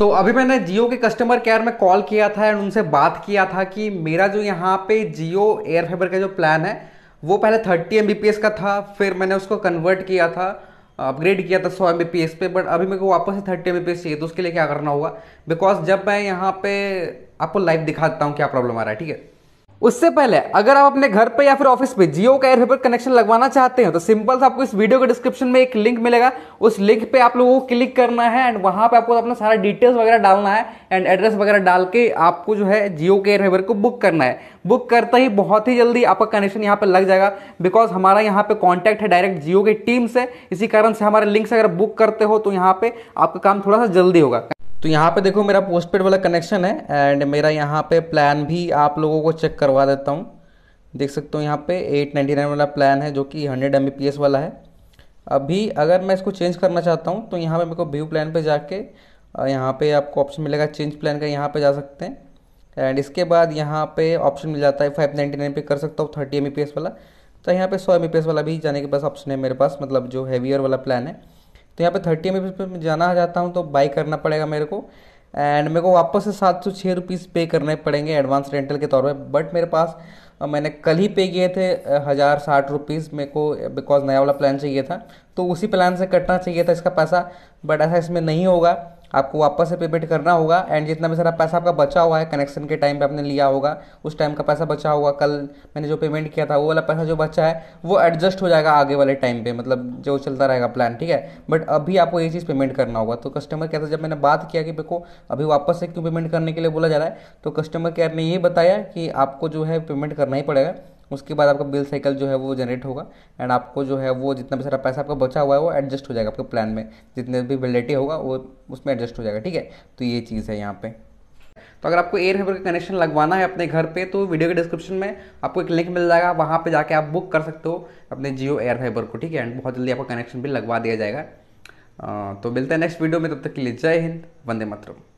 तो अभी मैंने जियो के कस्टमर केयर में कॉल किया था एंड उनसे बात किया था कि मेरा जो यहाँ पे जियो एयर फाइबर का जो प्लान है वो पहले थर्टी एम का था फिर मैंने उसको कन्वर्ट किया था अपग्रेड किया था सौ एम बी पे बट अभी मेरे को वापस से थर्टी एम चाहिए तो उसके लिए क्या करना होगा बिकॉज जब मैं यहाँ पे आपको लाइव दिखाता हूँ क्या प्रॉब्लम आ रहा है ठीक है उससे पहले अगर आप अपने घर पे या फिर ऑफिस पे जियो का एयरफाइबर कनेक्शन लगवाना चाहते हो तो सिंपल सा आपको इस वीडियो के डिस्क्रिप्शन में एक लिंक मिलेगा उस लिंक पे आप लोगों को क्लिक करना है एंड वहां पे आपको अपना सारा डिटेल्स वगैरह डालना है एंड एड्रेस वगैरह डाल के आपको जो है जियो के एयरफाइबर को बुक करना है बुक करते ही बहुत ही जल्दी आपका कनेक्शन यहाँ पर लग जाएगा बिकॉज हमारा यहाँ पे कॉन्टैक्ट है डायरेक्ट जियो के टीम से इसी कारण से हमारे लिंक से अगर बुक करते हो तो यहाँ पे आपका काम थोड़ा सा जल्दी होगा तो यहाँ पे देखो मेरा पोस्ट पेड वाला कनेक्शन है एंड मेरा यहाँ पे प्लान भी आप लोगों को चेक करवा देता हूँ देख सकते हो यहाँ पे 899 वाला प्लान है जो कि 100 एम वाला है अभी अगर मैं इसको चेंज करना चाहता हूँ तो यहाँ पे मेरे को व्यू प्लान पे जाके यहाँ पे आपको ऑप्शन मिलेगा चेंज प्लान का यहाँ पे जा सकते हैं एंड इसके बाद यहाँ पे ऑप्शन मिल जाता है फाइव नाइन्टी नाइन कर सकता हूँ थर्टी एम वाला तो यहाँ पे सौ एम वाला भी जाने के पास ऑप्शन है मेरे पास मतलब जो हैवियर वाला प्लान है तो यहाँ पे थर्टी एम पे मैं जाना जाता हूँ तो बाई करना पड़ेगा मेरे को एंड मेरे को वापस से सात सौ छः रुपीज़ पे करने पड़ेंगे एडवांस रेंटल के तौर पे बट मेरे पास मैंने कल ही पे किए थे हज़ार साठ रुपीज़ मेरे को बिकॉज नया वाला प्लान चाहिए था तो उसी प्लान से कटना चाहिए था इसका पैसा बट ऐसा इसमें नहीं होगा आपको वापस से पेमेंट करना होगा एंड जितना भी सारा पैसा आपका बचा हुआ है कनेक्शन के टाइम पे आपने लिया होगा उस टाइम का पैसा बचा होगा कल मैंने जो पेमेंट किया था वो वाला पैसा जो बचा है वो एडजस्ट हो जाएगा आगे वाले टाइम पे मतलब जो चलता रहेगा प्लान ठीक है बट अभी आपको ये चीज़ पेमेंट करना होगा तो कस्टमर कहता जब मैंने बात किया कि देखो अभी वापस से क्यों पेमेंट करने के लिए बोला जा रहा है तो कस्टमर केयर ने ये बताया कि आपको जो है पेमेंट करना ही पड़ेगा उसके बाद आपका बिल साइकिल जो है वो जनरेट होगा एंड आपको जो है वो जितना भी सारा पैसा आपका बचा हुआ है वो एडजस्ट हो जाएगा आपके प्लान में जितने भी वेलिडिटी होगा वो उसमें एडजस्ट हो जाएगा ठीक है तो ये चीज़ है यहाँ पे तो अगर आपको एयर फाइबर का कनेक्शन लगवाना है अपने घर पे तो वीडियो के डिस्क्रिप्शन में आपको एक लिंक मिल जाएगा वहाँ पे जाके आप बुक कर सकते हो अपने जियो एयर फाइबर को ठीक है एंड बहुत जल्दी आपका कनेक्शन भी लगवा दिया जाएगा तो मिलते हैं नेक्स्ट वीडियो में तब तक के लिए जय हिंद वंदे मातरम